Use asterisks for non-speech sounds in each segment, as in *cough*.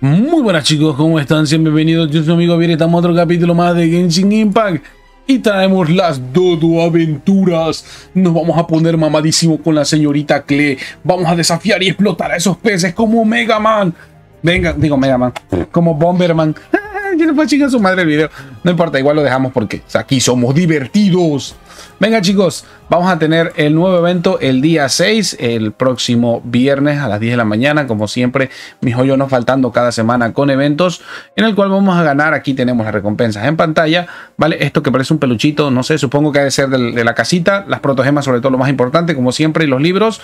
Muy buenas chicos, ¿cómo están? bienvenidos, yo soy su amigo bien estamos en otro capítulo más de Genshin Impact Y traemos las Dodo Aventuras Nos vamos a poner mamadísimo con la señorita Klee Vamos a desafiar y explotar a esos peces como Mega Man Venga, digo Mega Man, como Bomberman *laughs* ya le puedo chingar su madre el video no importa, igual lo dejamos porque aquí somos divertidos. Venga chicos, vamos a tener el nuevo evento el día 6, el próximo viernes a las 10 de la mañana. Como siempre, mis hoyos no faltando cada semana con eventos en el cual vamos a ganar. Aquí tenemos las recompensas en pantalla. Vale, esto que parece un peluchito, no sé, supongo que ha de ser de, la casita. Las protogemas sobre todo lo más importante, como siempre, y los libros.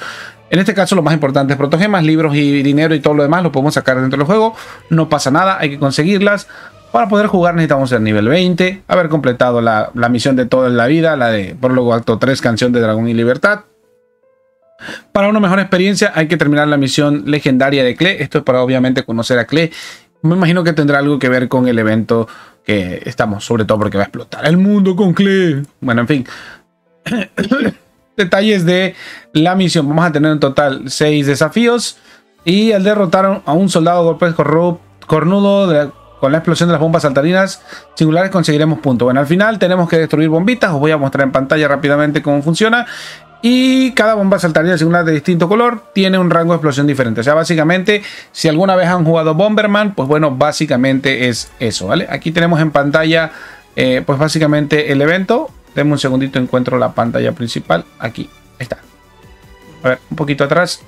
En este caso lo más importante es protogemas, libros y dinero y todo lo demás lo podemos sacar dentro del juego. No pasa nada, hay que conseguirlas. Para poder jugar necesitamos el nivel 20 haber completado la, misión de toda la vida, la de prólogo acto 3, canción de dragón y libertad. Para una mejor experiencia hay que terminar la misión legendaria de Klee. Esto es para obviamente conocer a Klee. Me imagino que tendrá algo que ver con el evento que estamos, sobre todo porque va a explotar el mundo con Klee. Bueno, en fin. *coughs* Detalles de la misión. Vamos a tener en total 6 desafíos. Y al derrotar a un soldado golpes cornudo de con la explosión de las bombas saltarinas singulares conseguiremos puntos. Bueno, al final tenemos que destruir bombitas. Os voy a mostrar en pantalla rápidamente cómo funciona. Y cada bomba saltarina singular de distinto color tiene un rango de explosión diferente. O sea, básicamente, si alguna vez han jugado Bomberman, pues bueno, básicamente es eso, ¿vale? Aquí tenemos en pantalla, eh, pues básicamente el evento. Denme un segundito, encuentro la pantalla principal. Aquí, está. A ver, un poquito atrás.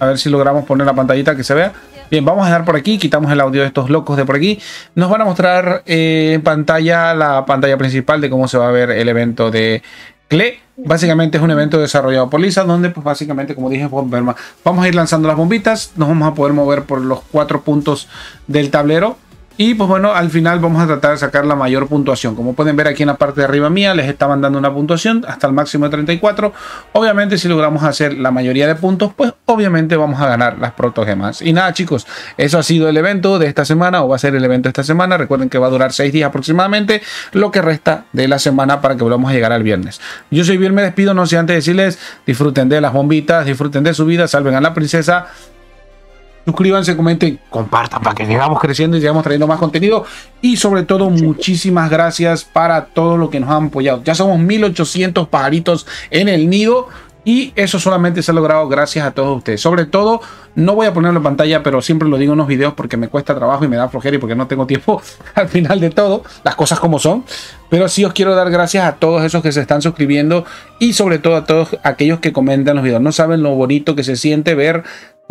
A ver si logramos poner la pantallita que se vea. Bien, vamos a dejar por aquí, quitamos el audio de estos locos de por aquí. Nos van a mostrar eh, en pantalla la pantalla principal de cómo se va a ver el evento de CLE. Básicamente es un evento desarrollado por Lisa, donde pues básicamente, como dije, vamos a ir lanzando las bombitas, nos vamos a poder mover por los cuatro puntos del tablero y pues bueno, al final vamos a tratar de sacar la mayor puntuación. Como pueden ver aquí en la parte de arriba mía, les estaban dando una puntuación hasta el máximo de 34. Obviamente si logramos hacer la mayoría de puntos, pues obviamente vamos a ganar las protogemas. Y nada chicos, eso ha sido el evento de esta semana o va a ser el evento de esta semana. Recuerden que va a durar 6 días aproximadamente, lo que resta de la semana para que volvamos a llegar al viernes. Yo soy bien me despido, no sé antes decirles, disfruten de las bombitas, disfruten de su vida, salven a la princesa. Suscríbanse, comenten, compartan para que sigamos creciendo y sigamos trayendo más contenido. Y sobre todo, muchísimas gracias para todo lo que nos han apoyado. Ya somos 1800 pajaritos en el nido. Y eso solamente se ha logrado gracias a todos ustedes. Sobre todo, no voy a ponerlo en pantalla, pero siempre lo digo en los videos porque me cuesta trabajo y me da flojera y porque no tengo tiempo *laughs* al final de todo, las cosas como son. Pero sí os quiero dar gracias a todos esos que se están suscribiendo y sobre todo a todos aquellos que comentan los videos. No saben lo bonito que se siente ver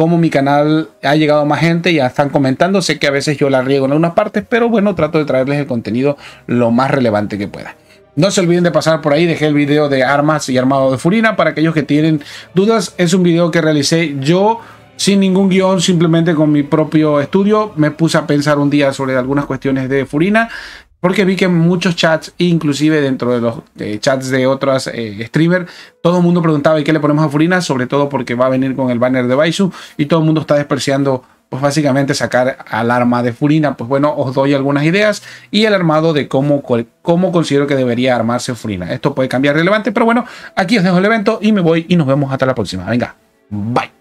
como mi canal ha llegado a más gente, ya están comentando, sé que a veces yo la riego en algunas partes, pero bueno, trato de traerles el contenido lo más relevante que pueda. No se olviden de pasar por ahí, dejé el video de armas y armado de furina para aquellos que tienen dudas, es un video que realicé yo sin ningún guión, simplemente con mi propio estudio. Me puse a pensar un día sobre algunas cuestiones de Furina porque vi que en muchos chats, inclusive dentro de los eh, chats de otras eh, streamers, todo el mundo preguntaba ¿y qué le ponemos a Furina? Sobre todo porque va a venir con el banner de Baisu y todo el mundo está despreciando pues básicamente sacar al arma de Furina. Pues bueno, os doy algunas ideas y el armado de cómo, cómo considero que debería armarse Furina. Esto puede cambiar relevante, pero bueno, aquí os dejo el evento y me voy y nos vemos hasta la próxima. Venga, bye.